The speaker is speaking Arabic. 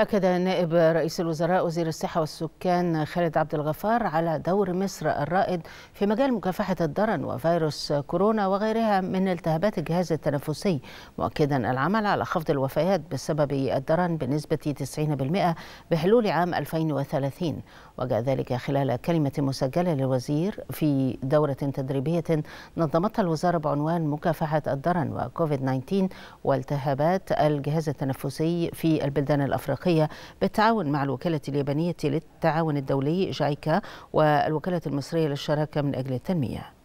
أكد نائب رئيس الوزراء وزير الصحة والسكان خالد عبد الغفار على دور مصر الرائد في مجال مكافحة الدرن وفيروس كورونا وغيرها من التهابات الجهاز التنفسي مؤكدا العمل على خفض الوفيات بسبب الدرن بنسبة 90% بحلول عام 2030 وجاء ذلك خلال كلمة مسجلة للوزير في دورة تدريبية نظمتها الوزارة بعنوان مكافحة الدرن وكوفيد 19 والتهابات الجهاز التنفسي في البلدان الأفريقية الأفريقية بالتعاون مع الوكالة اليابانية للتعاون الدولي جايكا والوكالة المصرية للشراكة من أجل التنمية